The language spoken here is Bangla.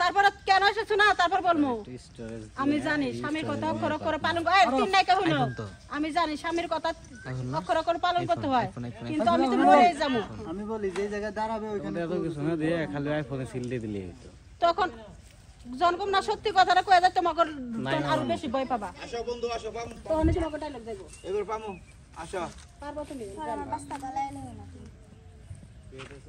তারপরে কেন না তারপর আমি জানি কথা অক্ষর অক্ষর নাইকা হয় তো না তখন জনকম না সত্যি কথাটা কয়ে যায় তোমাকে আরো বেশি ভয় পাবা আসো বন্ধু আসো তোমাকে আসো